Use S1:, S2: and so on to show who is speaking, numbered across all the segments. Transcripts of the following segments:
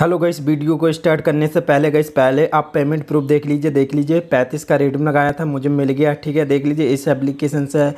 S1: hello guys video को start करने से पहले गाइस पहले आप पेमेंट प्रूफ देख लीजिए देख लीजिए पैंतीस का रेट में लगाया था मुझे मिल गया ठीक है देख लीजिए इस एप्लीकेशन से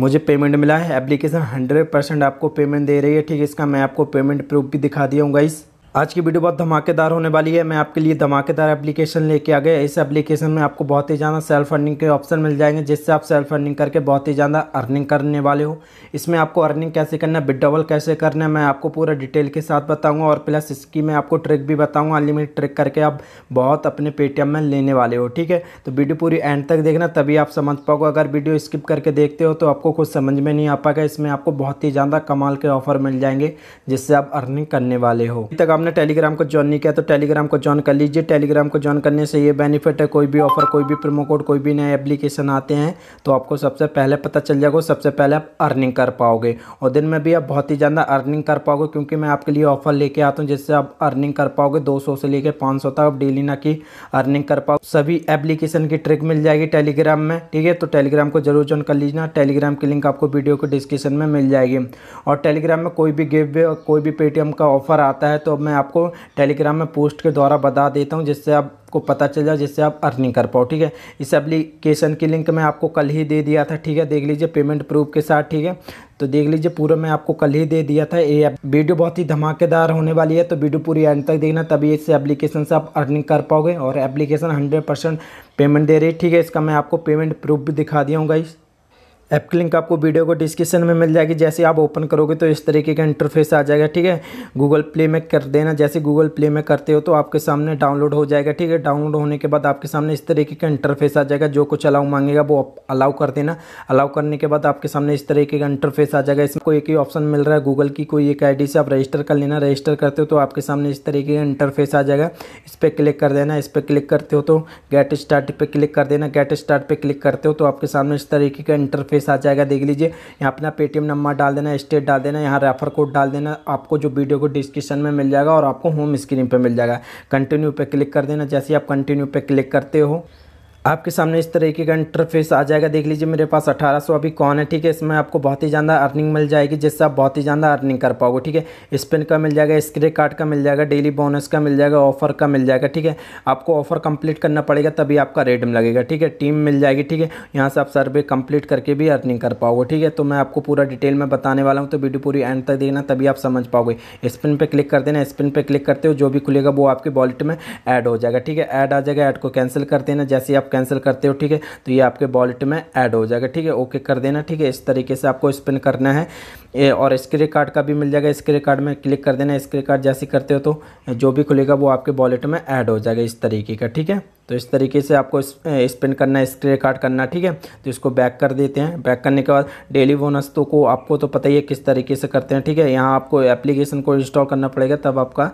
S1: मुझे पेमेंट मिला है एप्लीकेशन हंड्रेड परसेंट आपको पेमेंट दे रही है ठीक है इसका मैं आपको पेमेंट प्रूफ भी दिखा दिया हूँ गाइस आज की वीडियो बहुत धमाकेदार होने वाली है मैं आपके लिए धमाकेदार एप्लीकेशन लेके आ गया इस एप्लीकेशन में आपको बहुत ही ज़्यादा सेल्फ अर्निंग के ऑप्शन मिल जाएंगे जिससे आप सेल्फ अर्निंग करके बहुत ही ज़्यादा अर्निंग करने वाले हो इसमें आपको अर्निंग कैसे करना है विड्रॉवल कैसे करना है मैं आपको पूरा डिटेल के साथ बताऊँगा और प्लस इसकी मैं आपको ट्रिक भी बताऊँगा अनलिमिटेड ट्रिक करके आप बहुत अपने पेटीएम में लेने वाले हो ठीक है तो वीडियो पूरी एंड तक देखना तभी आप समझ पाओगे अगर वीडियो स्किप करके देखते हो तो आपको कुछ समझ में नहीं आ पाएगा इसमें आपको बहुत ही ज़्यादा कमाल के ऑफर मिल जाएंगे जिससे आप अर्निंग करने वाले हो तक आपने टेलीग्राम को ज्वाइन नहीं किया तो टेलीग्राम को ज्वाइन कर लीजिए टेलीग्राम को ज्वाइन करने से ये बेनिफिट है कोई भी ऑफर कोई भी प्रोमो कोड कोई भी नए एप्लीकेशन आते हैं तो आपको सबसे पहले पता चल जाएगा सबसे पहले आप अर्निंग कर पाओगे और दिन में भी आप बहुत ही ज़्यादा अर्निंग कर पाओगे क्योंकि मैं आपके लिए ऑफर लेके आता हूँ जिससे आप अर्निंग कर पाओगे दो से लेकर पाँच तक आप डेली ना कि अर्निंग कर पाओ सभी एप्लीकेशन की ट्रिक मिल जाएगी टेलीग्राम में ठीक है तो टेलीग्राम को जरूर ज्वाइन कर लीजिए टेलीग्राम की लिंक आपको वीडियो के डिस्क्रिप्शन में मिल जाएगी और टेलीग्राम में कोई भी गिव कोई भी पेटीएम का ऑफर आता है तो मैं आपको टेलीग्राम में पोस्ट के द्वारा बता देता हूँ जिससे आपको पता चल जाए जिससे आप अर्निंग कर पाओ ठीक है इस एप्लीकेशन की लिंक मैं आपको कल ही दे दिया था ठीक है देख लीजिए पेमेंट प्रूफ के साथ ठीक है तो देख लीजिए पूरा मैं आपको कल ही दे दिया था ये वीडियो बहुत ही धमाकेदार होने वाली है तो वीडियो पूरी एंड तक देखना तभी इस एप्लीकेशन से आप अर्निंग कर पाओगे और एप्लीकेशन हंड्रेड परसेंट पेमेंट दे रही है ठीक है इसका मैं आपको पेमेंट प्रूफ भी दिखा दिया हूँ गाइस ऐप की लिंक आपको वीडियो को डिस्क्रिप्शन में मिल जाएगी जैसे आप ओपन करोगे तो इस तरीके का इंटरफेस आ जाएगा ठीक है गूगल प्ले में कर देना जैसे गूगल प्ले में करते हो तो आपके सामने डाउनलोड हो जाएगा ठीक है डाउनलोड होने के बाद आपके सामने इस तरीके का इंटरफेस आ जाएगा जो कुछ अलाउ मांगेगा वो अलाउ कर देना अलाउ करने के बाद आपके सामने इस तरीके का इंटरफेस आ जाएगा इसमें कोई एक ही ऑप्शन मिल रहा है गूगल की कोई एक आई से आप रजिस्टर कर लेना रजिस्टर करते हो तो आपके सामने इस तरीके का इंटरफेस आ जाएगा इस पर क्लिक कर देना इस पर क्लिक करते हो तो गेट स्टार्ट पर क्लिक कर देना गेट स्टार्ट पर क्लिक करते हो तो आपके सामने इस तरीके का इंटरफेस इंटरफेस आ जाएगा देख लीजिए यहाँ अपना पेटीएम नंबर डाल देना स्टेट डाल देना यहाँ रेफर कोड डाल देना आपको जो वीडियो को डिस्क्रिप्शन में मिल जाएगा और आपको होम स्क्रीन पर मिल जाएगा कंटिन्यू पर क्लिक कर देना जैसे आप कंटिन्यू पर क्लिक करते हो आपके सामने इस तरीके का इंटरफेस आ जाएगा देख लीजिए मेरे पास 1800 अभी कौन है ठीक है इसमें आपको बहुत ही ज़्यादा अर्निंग मिल जाएगी जिससे आप बहुत ही ज़्यादा अर्निंग कर पाओगे ठीक है स्पिन का मिल जाएगा स्क्रे कार्ड का मिल जाएगा डेली बोनस का मिल जाएगा ऑफर का मिल जाएगा ठीक है आपको ऑफर कंप्लीट करना पड़ेगा तभी आपका रेडम लगेगा ठीक है टीम मिल जाएगी ठीक है यहाँ से आप सर्वे कंप्लीट करके भी अर्निंग कर पाओगे ठीक है तो मैं आपको पूरा डिटेल में बताने वाला हूँ तो वीडियो पूरी एंड तक देखना तभी आप समझ पाओगे स्पिन पर क्लिक कर देना स्पिन पर क्लिक करते हो जो भी खुलेगा वो आपके वॉलेट में ऐड हो जाएगा ठीक है ऐड आ जाएगा ऐड को कैंसिल कर देना जैसे आप कैंसिल करते हो ठीक है तो ये आपके वॉलेट में ऐड हो जाएगा ठीक है ओके कर देना ठीक है इस तरीके से आपको स्पिन करना है ए, और स्क्रे कार्ड का भी मिल जाएगा स्क्रे कार्ड में क्लिक कर देना स्क्रे कार्ड जैसे करते हो तो जो भी खुलेगा वो आपके वॉलेट में ऐड हो जाएगा इस तरीके का ठीक है तो इस तरीके से आपको स्पिन करना है स्क्रे काट करना ठीक है तो इसको बैक कर देते हैं बैक करने के बाद डेली बोनस तो को आपको तो पता ही है किस तरीके से करते हैं ठीक है यहाँ आपको एप्लीकेशन को इंस्टॉल करना पड़ेगा तब आपका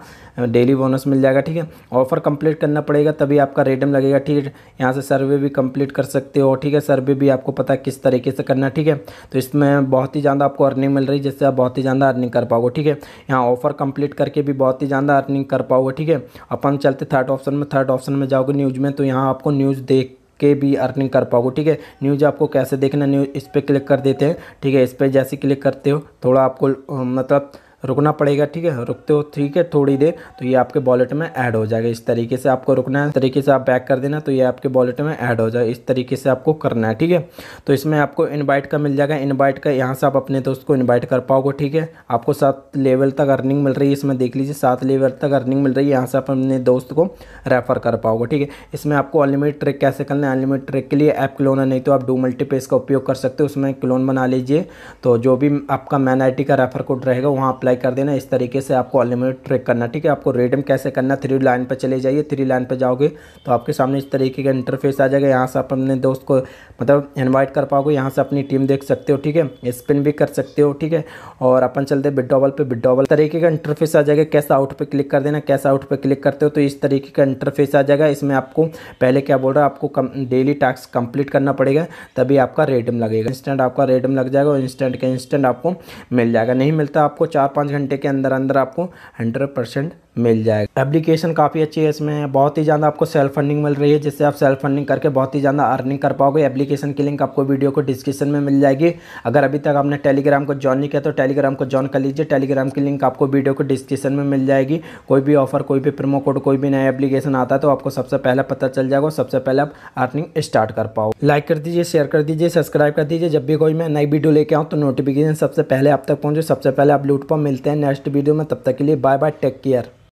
S1: डेली बोनस मिल जाएगा ठीक है ऑफर कंप्लीट करना पड़ेगा तभी आपका रेडम लगेगा ठीक है यहाँ से सर्वे भी कंप्लीट कर सकते हो ठीक है सर्वे भी आपको पता है किस तरीके से करना ठीक है तो इसमें बहुत ही ज़्यादा आपको अर्निंग मिल रही है जिससे आप बहुत ही ज़्यादा अर्निंग कर पाओगे ठीक है यहाँ ऑफर कंप्लीट करके भी बहुत ही ज़्यादा अर्निंग कर पाओगे ठीक है अपन चलते थर्ड ऑप्शन में थर्ड ऑप्शन में जाओगे न्यूज में तो यहाँ आपको न्यूज़ देख के भी अर्निंग कर पाओगे ठीक है न्यूज आपको कैसे देखना न्यूज इस पर क्लिक कर देते हैं ठीक है इस पर जैसे क्लिक करते हो थोड़ा आपको मतलब रुकना पड़ेगा ठीक है रुकते हो ठीक है थोड़ी देर तो ये आपके वॉलेट में ऐड हो जाएगा इस तरीके से आपको रुकना है इस तरीके से आप बैक कर देना तो ये आपके वॉलेट में ऐड हो जाएगा इस तरीके से आपको करना है ठीक है तो इसमें आपको इन्वाइट का मिल जाएगा इन्वाइट का यहाँ से आप अपने दोस्त को इन्वाइट कर पाओगे ठीक है आपको सात लेवल तक अर्निंग मिल रही है इसमें देख लीजिए सात लेवल तक अर्निंग मिल रही है यहाँ से आप अपने दोस्त को रेफ़र कर पाओगे ठीक है इसमें आपको अनलिमिटेड ट्रिक कैसे करना है अनलिमिटेड ट्रिक के लिए ऐप क्लोन है नहीं तो आप डू मल्टीपेस का उपयोग कर सकते हो उसमें क्लोन बना लीजिए तो जो भी आपका मैन आई का रेफ़र कोड रहेगा वहाँ अप्लाई अप्लाई कर देना इस तरीके से आपको अनलिमिटेड ट्रैक करना ठीक है आपको रेडम कैसे करना थ्री लाइन पर चले जाइए थ्री लाइन पर जाओगे तो आपके सामने इस तरीके का इंटरफेस आ जाएगा यहाँ से आप अपने दोस्त को मतलब इन्वाइट कर पाओगे यहाँ से अपनी टीम देख सकते हो ठीक है स्पिन भी कर सकते हो ठीक है और अपन चलते हैं बिडॉबल पर बिडोबल तरीके का इंटरफेस आ जाएगा कैसे आउट पर क्लिक कर देना कैसे आउट पर क्लिक करते हो तो इस तरीके का इंटरफेस आ जाएगा इसमें आपको पहले क्या बोल रहा है आपको डेली टास्क कंप्लीट करना पड़ेगा तभी आपका रेडम लगेगा इंस्टेंट आपका रेडम लग जाएगा और इंस्टेंट के इंस्टेंट आपको मिल जाएगा नहीं मिलता आपको चार पाँच घंटे के अंदर अंदर आपको हंड्रेड परसेंट मिल जाएगा एप्लीकेशन काफ़ी अच्छी है इसमें बहुत ही ज़्यादा आपको सेल्फ फंडिंग मिल रही है जिससे आप सेल्फ फंडिंग करके बहुत ही ज़्यादा अर्निंग कर पाओगे एप्लीकेशन की लिंक आपको वीडियो को डिस्क्रिप्शन में मिल जाएगी अगर अभी तक आपने टेलीग्राम को ज्वाइन नहीं किया तो टेलीग्राम को ज्वाइन कर लीजिए टेलीग्राम की लिंक आपको वीडियो को डिस्क्रिप्शन में मिल जाएगी कोई भी ऑफर कोई भी प्रोमो कोड कोई भी नया एप्लीकेशन आता है तो आपको सबसे पहले पता चल जाएगा सबसे पहले आप अर्निंग स्टार्ट कर पाओ लाइक कर दीजिए शेयर कर दीजिए सब्सक्राइब कर दीजिए जब भी कोई मैं नई वीडियो लेके आऊँ तो नोटिफिकेशन सबसे पहले आप तक पहुँचे सबसे पहले आप लूट पर मिलते हैं नेक्स्ट वीडियो में तब तक के लिए बाय बाय टेक केयर